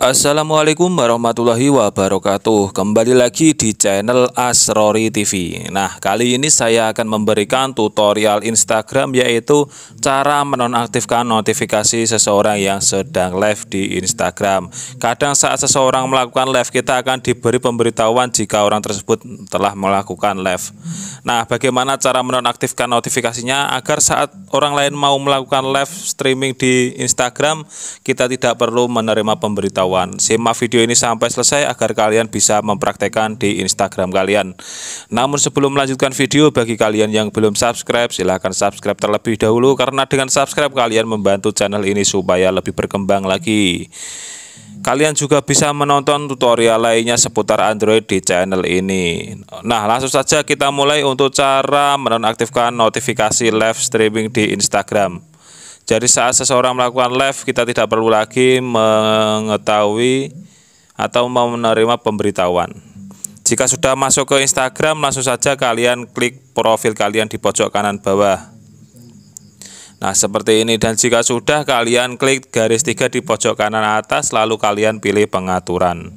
Assalamualaikum warahmatullahi wabarakatuh Kembali lagi di channel Asrori TV Nah kali ini saya akan memberikan tutorial Instagram Yaitu cara menonaktifkan notifikasi seseorang yang sedang live di Instagram Kadang saat seseorang melakukan live kita akan diberi pemberitahuan Jika orang tersebut telah melakukan live Nah bagaimana cara menonaktifkan notifikasinya Agar saat orang lain mau melakukan live streaming di Instagram Kita tidak perlu menerima pemberitahuan pemberitahuan. Simak video ini sampai selesai agar kalian bisa mempraktekkan di Instagram kalian. Namun sebelum melanjutkan video, bagi kalian yang belum subscribe, silahkan subscribe terlebih dahulu karena dengan subscribe kalian membantu channel ini supaya lebih berkembang lagi. Kalian juga bisa menonton tutorial lainnya seputar Android di channel ini. Nah, langsung saja kita mulai untuk cara menonaktifkan notifikasi live streaming di Instagram. Jadi saat seseorang melakukan live kita tidak perlu lagi mengetahui atau menerima pemberitahuan. Jika sudah masuk ke Instagram langsung saja kalian klik profil kalian di pojok kanan bawah. Nah seperti ini dan jika sudah kalian klik garis tiga di pojok kanan atas lalu kalian pilih pengaturan.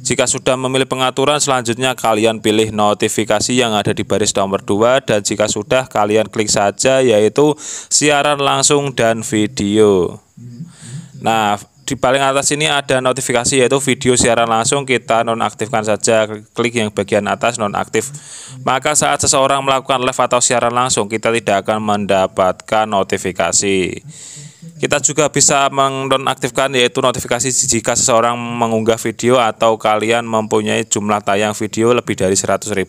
Jika sudah memilih pengaturan, selanjutnya kalian pilih notifikasi yang ada di baris nomor 2 dan jika sudah kalian klik saja yaitu siaran langsung dan video. Nah, di paling atas ini ada notifikasi yaitu video siaran langsung kita nonaktifkan saja klik yang bagian atas nonaktif maka saat seseorang melakukan live atau siaran langsung kita tidak akan mendapatkan notifikasi kita juga bisa mengaktifkan yaitu notifikasi jika seseorang mengunggah video atau kalian mempunyai jumlah tayang video lebih dari 100.000.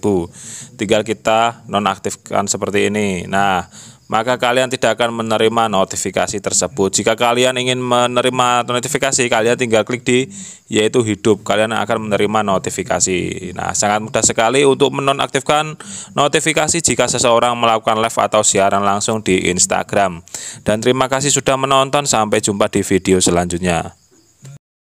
Tinggal kita nonaktifkan seperti ini. Nah, maka kalian tidak akan menerima notifikasi tersebut. Jika kalian ingin menerima notifikasi, kalian tinggal klik di yaitu hidup. Kalian akan menerima notifikasi. Nah, sangat mudah sekali untuk menonaktifkan notifikasi jika seseorang melakukan live atau siaran langsung di Instagram. Dan terima kasih sudah menonton. Sampai jumpa di video selanjutnya.